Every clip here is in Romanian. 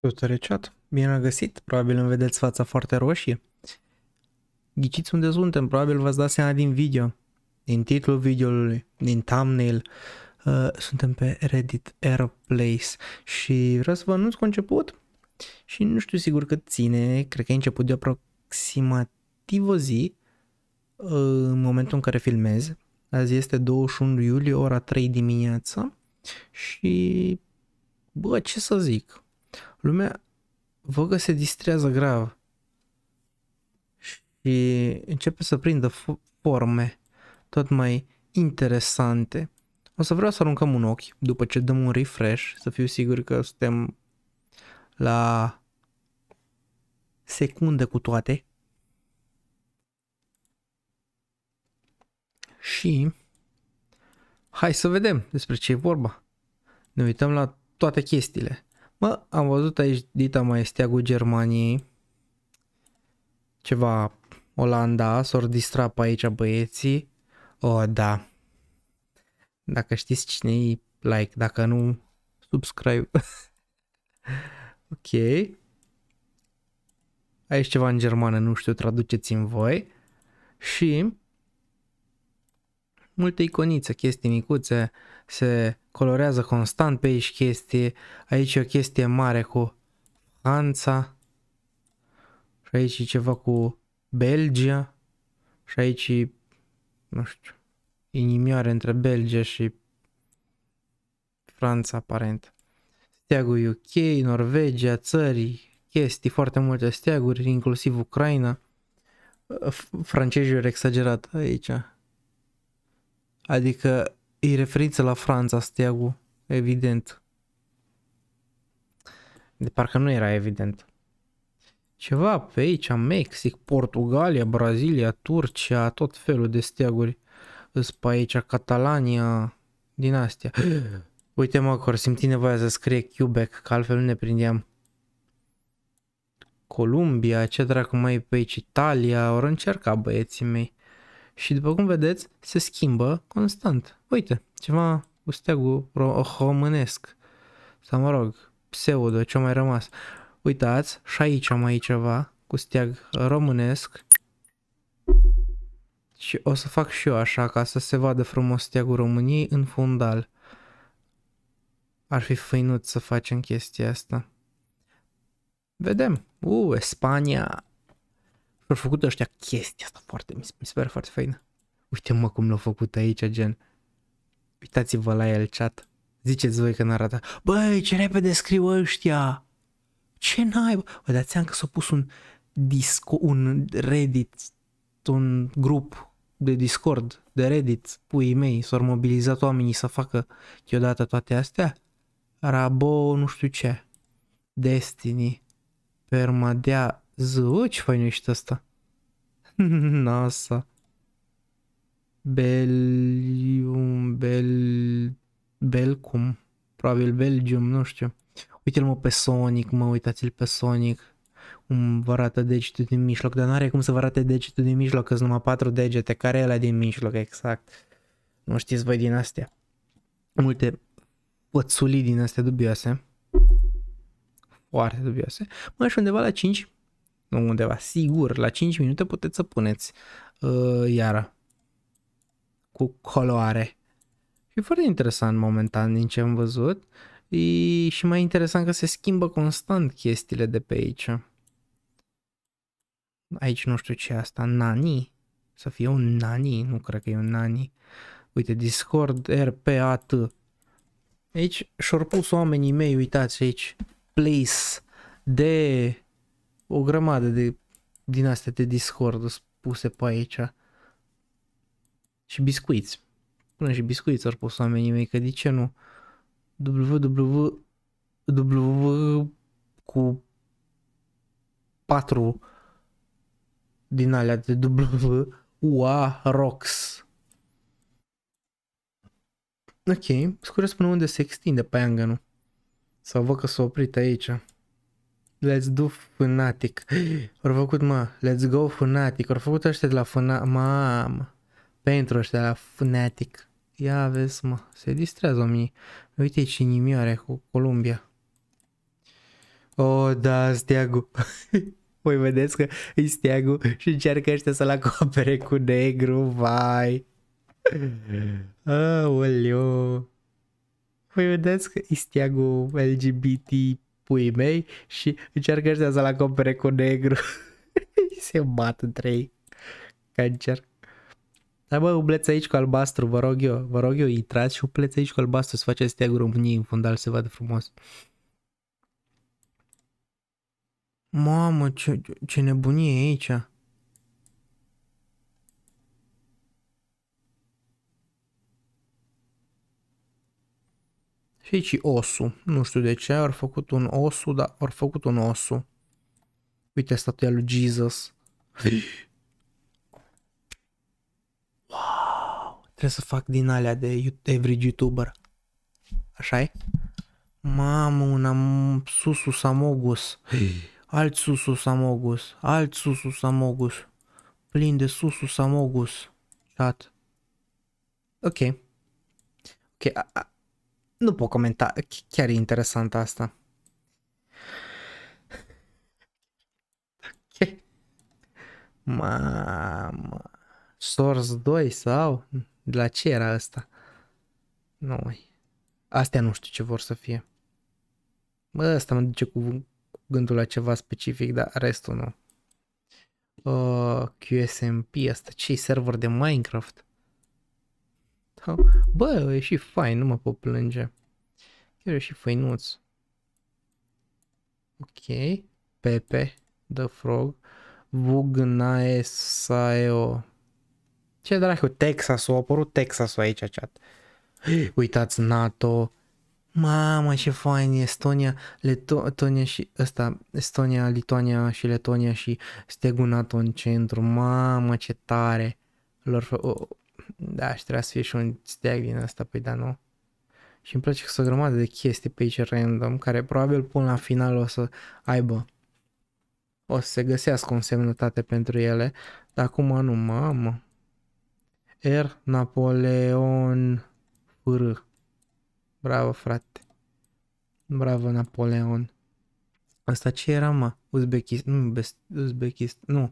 Salutare chat, bine am găsit, probabil îmi vedeți fața foarte roșie. Ghiciți unde suntem, probabil v-ați dat seama din video, din titlul videoului, din thumbnail. Uh, suntem pe Reddit Airplace și vreau să vă anunț cu început și nu știu sigur cât ține, cred că e început de aproximativ o zi uh, în momentul în care filmez. Azi este 21 iulie, ora 3 dimineața și bă, ce să zic, lumea văd că se distrează grav și începe să prindă forme tot mai interesante. O să vreau să aruncăm un ochi după ce dăm un refresh, să fiu sigur că suntem la secunde cu toate. Și hai să vedem despre ce e vorba. Ne uităm la toate chestiile. Mă, am văzut aici Dita mai cu Germaniei. Ceva Olanda, s-or distra pe aici băieții. O, oh, da. Dacă știți cine e, like. Dacă nu, subscribe. ok. Aici ceva în germană, nu știu, traduceți-mi voi. Și multe iconițe, chestii micuțe, se colorează constant pe aici chestii, aici e o chestie mare cu Franța, și aici e ceva cu Belgia, și aici e, nu știu, inimioare între Belgia și Franța aparent. Steagul UK, Norvegia, țări, chestii, foarte multe steaguri, inclusiv Ucraina. Francezii au exagerat aici. Adică e referință la Franța, Steagu, evident. De parcă nu era evident. Ceva pe aici, Mexic, Portugalia, Brazilia, Turcia, tot felul de steaguri. Îs pe aici, Catalania, din astea. Uite mă, că simt nevoia să scrie Quebec, că altfel nu ne prindeam. Columbia, ce dracu mai e pe aici, Italia, ori încerca băieții mei. Și după cum vedeți, se schimbă constant. Uite, ceva cu steagul românesc. Sau mă rog, pseudo, ce mai rămas. Uitați, și aici am aici ceva cu steag românesc. Și o să fac și eu așa ca să se vadă frumos steagul României în fundal. Ar fi făinut să facem chestia asta. Vedem. U, uh, Spania au făcut ăștia chestia asta foarte, mi se pare foarte faină. Uite mă cum l-au făcut aici, gen. Uitați-vă la el chat. Ziceți voi că nu arată Băi, ce repede scriu ăștia! Ce naibă. Vă dați seama că s-a pus un disco, un Reddit, un grup de Discord, de Reddit, puii mei, s-au mobilizat oamenii să facă deodată toate astea? Rabo, nu știu ce. Destiny, Permadea, Zuci făinuiește asta. NASA. Belium, bel... Belcum. Probabil Belgium, nu știu. Uite-l mă pe Sonic, mă, uitați-l pe Sonic. Cum vă arată degetul din mijloc, dar n-are cum să vă arate degetul din mijloc, că sunt numai patru degete. Care e ăla din mijloc, exact? Nu știți voi din astea. Multe pățulii din astea dubioase. Foarte dubioase. Mai și undeva la 5 nu undeva sigur, la 5 minute puteți să puneți uh, iară cu coloare. E foarte interesant momentan din ce am văzut e, și mai interesant că se schimbă constant chestiile de pe aici. Aici nu știu ce e asta, nani? Să fie un nani? Nu cred că e un nani. Uite, Discord, RPAT. Aici și-au pus oamenii mei, uitați aici, place de o grămadă de din astea de Discord puse pe aici. Și biscuiți. Până și biscuiți ar pus oamenii mei, că de ce nu? www W cu 4 din alea de W UA rocks Ok, scurios până unde se extinde nu? Sau văd că s-a oprit aici. Let's do Fnatic. Au făcut, mă, Let's go Fnatic. Au făcut ăștia de la Fnatic. Mamă. Pentru ăștia de la Fnatic. Ia vezi, mă, se distrează omii. Uite ce inimioare cu Columbia. O, oh, da, steagul. Voi vedeți că e steagul și încearcă ăștia să-l acopere cu negru, vai. Aoleu. Voi vedeți că e steagul LGBT puii mei și încearcă ăștia să-l acopere cu negru. se bat între ei. încerc. Dar bă, umbleți aici cu albastru, vă rog eu, vă rog eu, intrați și umbleți aici cu albastru să faceți steagul României în fundal, se vadă frumos. Mamă, ce, ce nebunie e aici. Și aici osul. Nu știu de ce, au făcut un osul, dar au făcut un osul. Uite statuia lui Jesus. Wow! Trebuie să fac din alea de every YouTuber. așa e? Mamă, un am samogus. Alt susu samogus. Alt susu samogus. Plin de susu samogus. Chat. Ok. Ok, a, a, nu pot comenta, chiar e interesant asta. Ok. Mamă. Source 2 sau? De la ce era asta? mai. Astea nu știu ce vor să fie. Bă, asta mă duce cu gândul la ceva specific, dar restul nu. Uh, QSMP, asta ce server de Minecraft? Bă, e și fain, nu mă pot plânge. Chiar e și făinuț. Ok. Pepe, The Frog, Vugnae Saeo. Ce dracu, Texas, a apărut Texas aici, chat. Uitați NATO. Mamă, ce fain, Estonia, Letonia și ăsta, Estonia, Lituania și Letonia și stegul NATO în centru. Mamă, ce tare. Lor, da, și trebuia să fie și un steag din asta, păi da, nu. Și îmi place că sunt o grămadă de chestii pe aici random, care probabil până la final o să aibă, o să se găsească o semnătate pentru ele, dar acum nu, mamă. R. Napoleon R. Bravo, frate. Bravo, Napoleon. Asta ce era, mă? Uzbekist, nu, uzbekist, nu.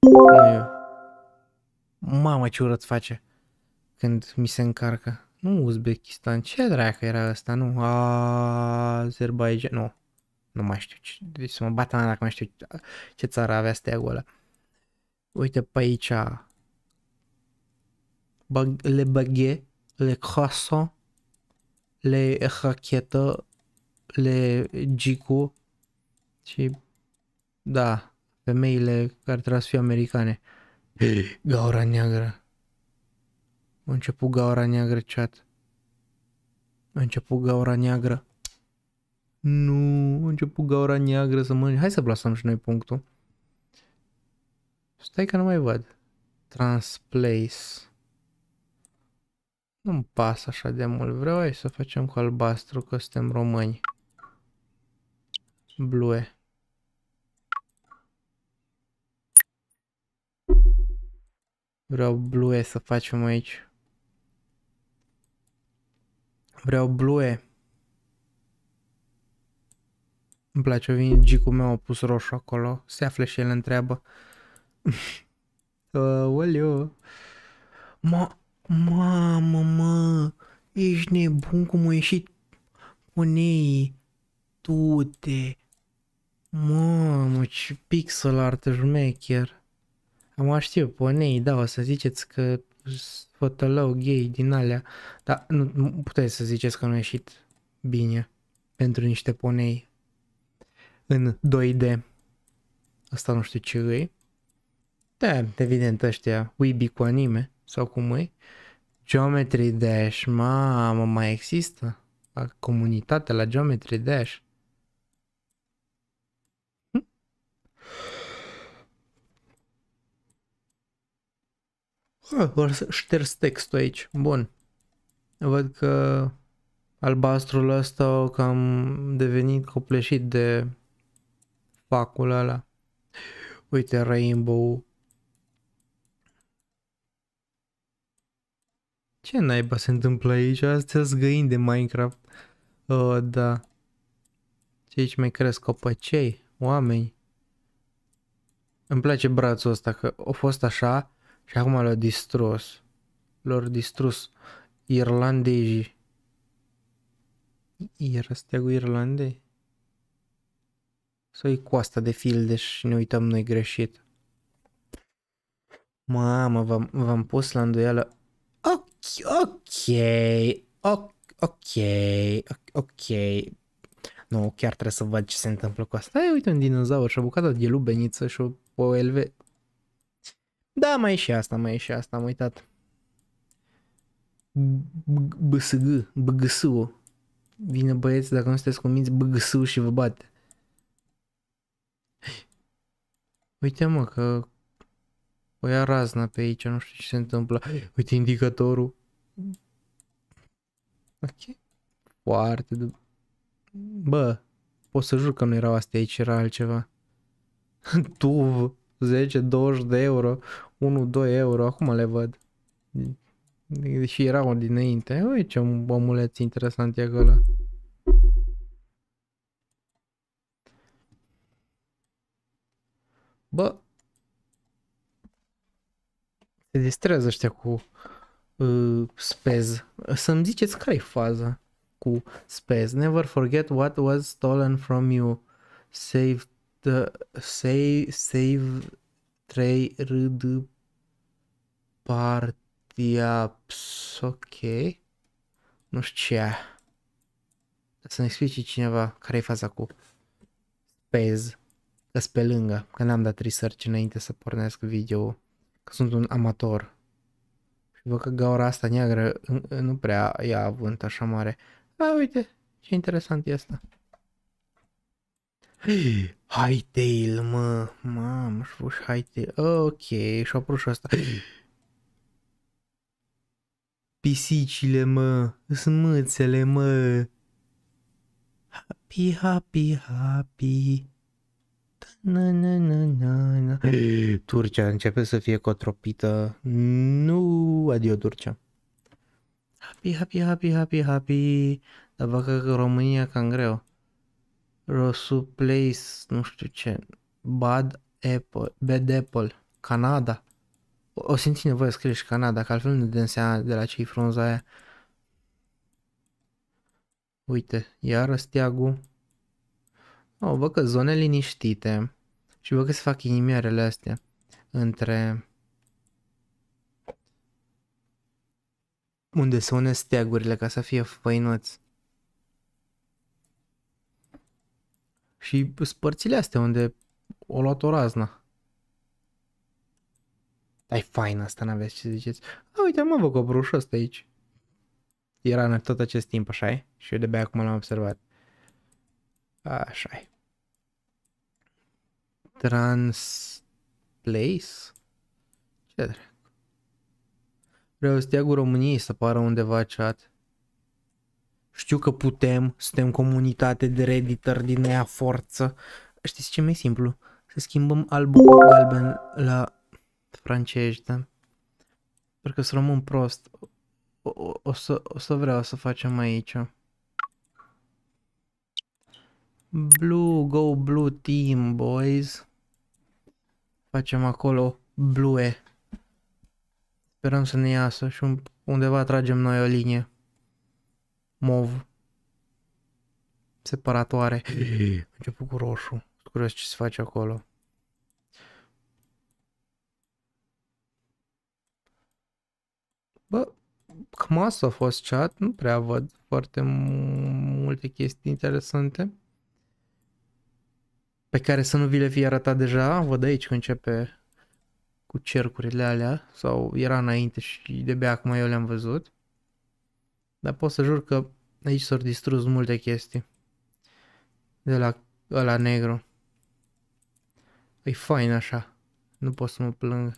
Nu eu. Mamă ce urât face când mi se încarcă. Nu Uzbekistan, ce dracu era ăsta, nu? Azerbaijan, nu. Nu mai știu ce, deci să mă bată dacă mai știu ce, țară avea steagul ăla. Uite pe aici. Bag, le baghe, le croissant, le rachetă, le gicu și da, femeile care trebuie să fie americane. Gaura neagră. A început gaura neagră, chat. A început gaura neagră. Nu, a început gaura neagră să mănânci. Hai să plasăm și noi punctul. Stai că nu mai văd. Transplace. Nu-mi pasă așa de mult. Vreau aici să facem cu albastru că suntem români. Blue. Vreau blue să facem aici. Vreau blue. Îmi place, vine gicul meu, a pus roșu acolo. Se află și el întreabă. Oleu. Ma, mamă, mă, ești nebun cum a ieșit punei tu te. Mamă, ce pixel art șmecher. Am știu, ponei, da, o să ziceți că fătălău gay din alea, dar nu, nu puteți să ziceți că nu a ieșit bine pentru niște ponei în 2D. Asta nu știu ce e. Da, evident ăștia, Weeby cu anime sau cum e. Geometry Dash, mamă, mai există? Comunitatea la Geometry Dash. Ah, șters textul aici. Bun. Văd că albastrul ăsta o cam devenit copleșit de facul ăla. Uite rainbow Ce naiba se întâmplă aici? Astea găini de Minecraft. Uh, da. Ce aici mai cresc copăcei? Oameni. Îmi place brațul ăsta că a fost așa și acum l-au distrus. L-au distrus irlandezii. Era cu Irlandei? i cu asta de filde și ne uităm noi greșit? Mamă, v-am, v-am pus la îndoială. Ok, ok, ok, ok, ok. Nu, chiar trebuie să văd ce se întâmplă cu asta. Ai, uite un dinozaur și o bucată de lubeniță și o, o elve... Da, mai e și asta, mai e și asta, am uitat. BSG, BGSU. Vine băieți, dacă nu sunteți convinți, BGSU și vă bate. Uite mă că o ia razna pe aici, nu știu ce se întâmplă. Uite indicatorul. Ok. Foarte de... Bă, pot să jur că nu erau astea aici, era altceva. Tuv, 10-20 de euro. 1-2 euro, acum le văd. Și erau dinainte. Uite ce omuleț interesant e acolo. Bă. Se distrează ăștia cu uh, spez. Să-mi ziceți care e faza cu spez. Never forget what was stolen from you. Save the... Save... Save... 3 RDP partea... ok. Nu știu ce. Să ne explice cineva care e faza cu Pez. Că pe lângă, că n-am dat research înainte să pornesc video că sunt un amator. Și văd că gaura asta neagră nu prea ia avânt așa mare. A, uite, ce interesant e asta. tail, mă, mamă, și high tail. Ok, și-a și ăsta. Pisicile, mă, smâțele, mă. Happy, happy, happy. Na, na, na, na, na. Turcia începe să fie cotropită. Nu, adio Turcia. Happy, happy, happy, happy, happy. Dar băcă că România cam greu. Rosu Place, nu știu ce. Bad Apple, Bad Apple, Canada o simți nevoie să și Canada, dacă altfel nu dăm seama de la cei frunza aia. Uite, iară steagul. Oh, văd că zone liniștite și văd că se fac inimiarele astea între unde se une steagurile ca să fie făinuți. Și spărțile astea unde o luat o razna. Dar e fain asta, n-aveți ce ziceți. A, uite, am avut cobrușul ăsta aici. Era în tot acest timp, așa -i? Și eu de bea acum l-am observat. așa -i. Transplace? Ce dracu? Vreau steagul României să pară undeva chat. Știu că putem, suntem comunitate de redditor din ea forță. Știți ce mai simplu? Să schimbăm albul galben la francești, da? Pentru că sunt român prost. O, o, o, să, o să vreau să facem aici. Blue, go blue team, boys. Facem acolo blue. Sperăm să ne iasă și undeva tragem noi o linie. Mov. Separatoare. Început cu roșu. Curios ce se face acolo. Bă, cam a fost chat, nu prea văd foarte multe chestii interesante pe care să nu vi le fi arătat deja, văd aici că începe cu cercurile alea, sau era înainte și de bea acum eu le-am văzut. Dar pot să jur că aici s-au distrus multe chestii de la ăla negru. E fain așa, nu pot să mă plâng.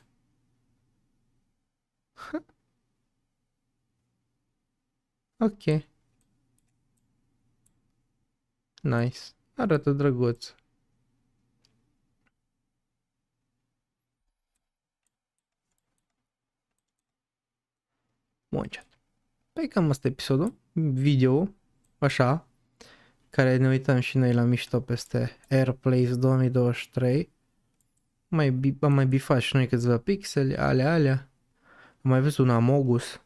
Ok. Nice. Arată drăguț. Bun, chat. Păi cam asta episodul, video, așa, care ne uităm și noi la mișto peste Airplays 2023. Mai, am mai bifat și noi câțiva pixeli, alea, alea. Am mai văzut un Amogus.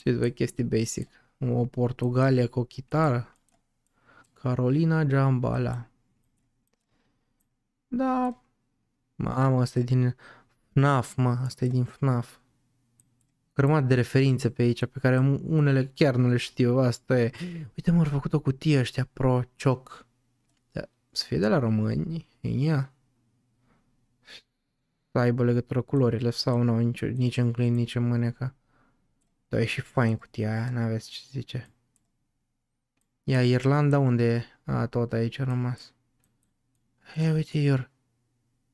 Și doi chestii basic. O Portugalia cu o chitară. Carolina Jambala. Da. Mamă, asta e din FNAF, mă. Asta e din FNAF. Grămadă de referințe pe aici, pe care unele chiar nu le știu. Asta e. Uite, mă, au făcut o cutie ăștia pro cioc. Da. Să fie de la români. Ia. Să aibă legătură culorile sau nu, nici, nici în clin, nici în mâneca. Da, e și fain cutia aia, n-aveți ce zice. Ia Irlanda unde e? A, tot aici a rămas. Ia uite, Ior.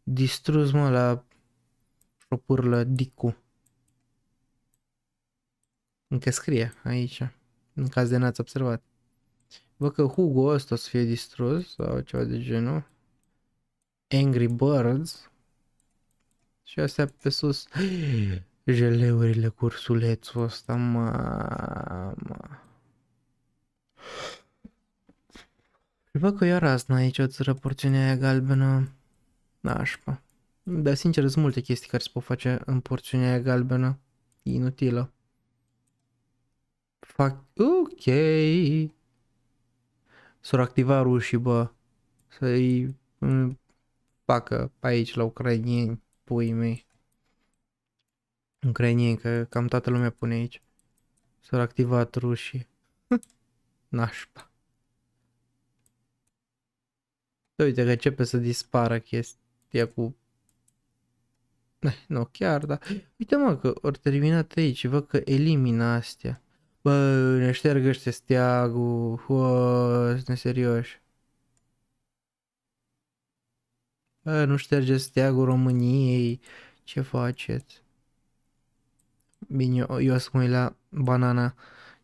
Distrus, mă, la Propurlă Dicu. Încă scrie aici, în caz de n-ați observat. Văd că Hugo ăsta o să fie distrus sau ceva de genul. Angry Birds. Și astea pe sus. Jeleurile cu ursulețul ăsta, mamă. Și văd că eu rasna aici o țără porțiunea aia galbenă. Nașpa. Da, Dar sincer, sunt multe chestii care se pot face în porțiunea aia galbenă. Inutilă. Fac... Ok. S-au activat rușii, bă. Să-i Pacă mm, aici la ucrainieni, puii mei ucrainieni, că cam toată lumea pune aici. S-au activat rușii. Nașpa. Uite că începe să dispară chestia cu... Nu chiar, dar... Uite mă că ori terminat aici, văd că elimina astea. Bă, ne șterg ăștia steagul, Uă, sunt neserioși. Bă, nu șterge steagul României, ce faceți? Bine, eu, eu sunt la banana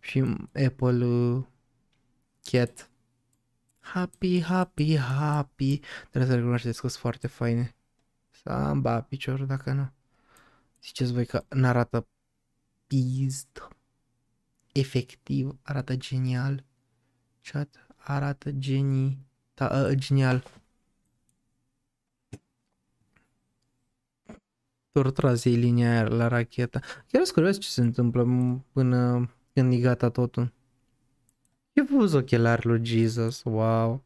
și Apple uh, Cat. Happy, happy, happy. Trebuie să recunoașteți că sunt foarte faine. Samba, piciorul dacă nu. Ziceți voi că n-arată pizd. Efectiv, arată genial. Chat, arată genii. Da, uh, genial. doar trase linia aia la rachetă. Chiar sunt ce se întâmplă până când e gata totul. Eu văzut ochelari lui Jesus, wow.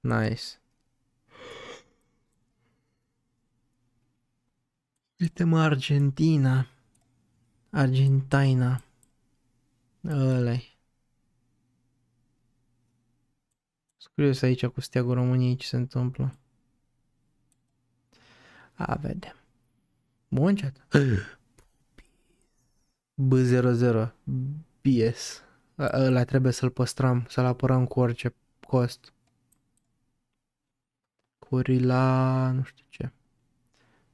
Nice. Uite-mă, Argentina. Argentina. ăla Sunt curios aici cu steagul României ce se întâmplă. A, vedem. Bun chat. B00 BS. Ăla trebuie să-l păstrăm, să-l apărăm cu orice cost. Curila, nu știu ce.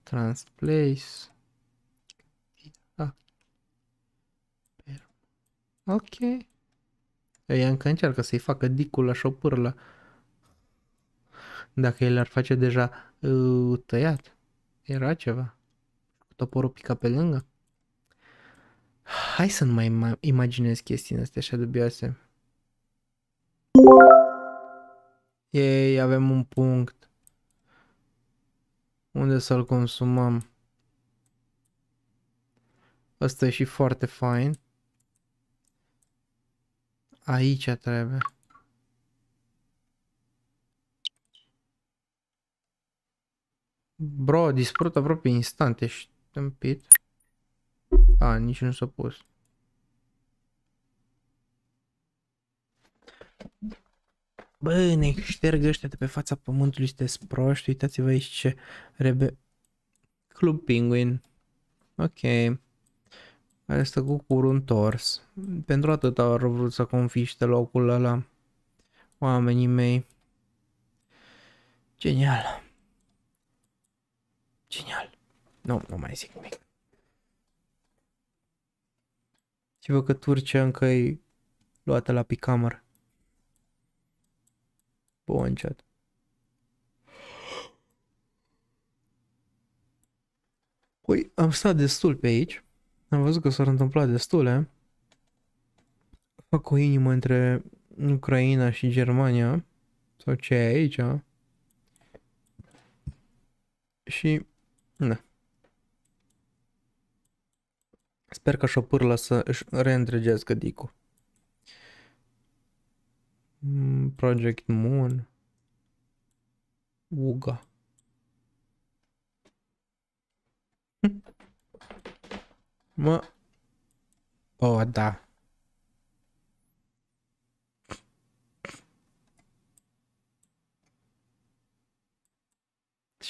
Transplace. Da. Ok. Ei încă încearcă să-i facă dicul la șopârlă. Dacă el ar face deja uh, tăiat. Era ceva. Cu toporul pica pe lângă. Hai să nu mai imaginez chestii astea așa dubioase. Ei, avem un punct. Unde să-l consumăm? Asta e și foarte fain. Aici trebuie. Bro, a dispărut aproape instant, ești tâmpit. A, nici nu s-a pus. Bă, ne șterg ăștia de pe fața pământului, sunteți proști, uitați-vă aici ce rebe... Club Penguin. Ok. Care stă cu curul întors. Pentru atât au vrut să confiște locul ăla. Oamenii mei. Genial. Genial. Nu, nu mai zic nimic. Și vă că Turcia încă e luată la picamăr. Bun, chat. Păi, am stat destul pe aici. Am văzut că s-ar întâmpla destule. Fac o inimă între Ucraina și Germania. Sau ce e aici. Și da. Sper ca șopârla să își reîntregească Dicu. Mm, Project Moon. Uga. Hm. Mă... Oh, da.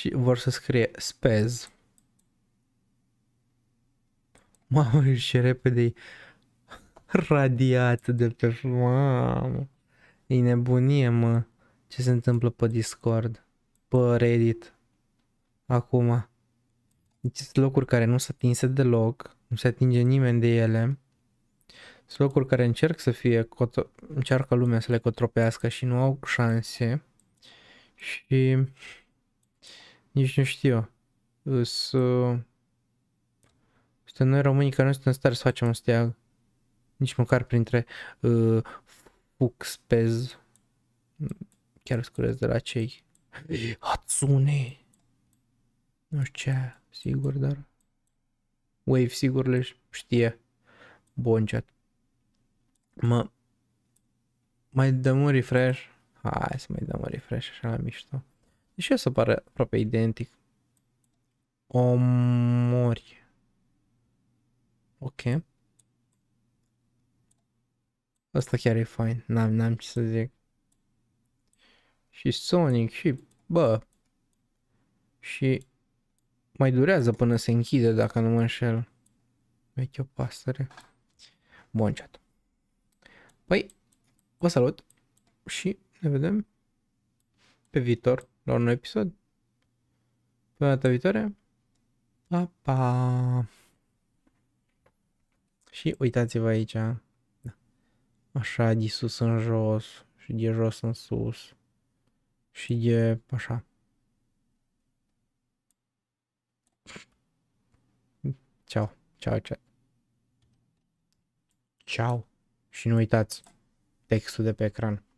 și vor să scrie spez. Mamă, și repede radiat de pe... Mamă, e nebunie, mă, ce se întâmplă pe Discord, pe Reddit, acum. Deci sunt locuri care nu se atinse deloc, nu se atinge nimeni de ele. Sunt locuri care încerc să fie, încearcă lumea să le cotropească și nu au șanse. Și nici nu știu. Să... Suntem noi românii care nu suntem în stare să facem un steag. Nici măcar printre uh, Fuxpez. Chiar scurez de la cei. Hatsune! Nu știu ce, sigur, dar... Wave sigur le știe. Bun chat. Mă... Mai dăm un refresh? Hai să mai dăm un refresh așa la mișto. Deși o să pare aproape identic. Omori. Ok. Asta chiar e fain. N-am, n-am ce să zic. Și Sonic și... Bă. Și... Mai durează până se închide, dacă nu mă înșel. Vechi o pasăre. Bun, chat. Păi, vă salut și ne vedem pe viitor la un nou episod. Până data viitoare. Pa, pa! Și uitați-vă aici. Da. Așa, de sus în jos și de jos în sus și de așa. Ciao, ciao, ciao, ciao, Și nu uitați textul de pe ecran.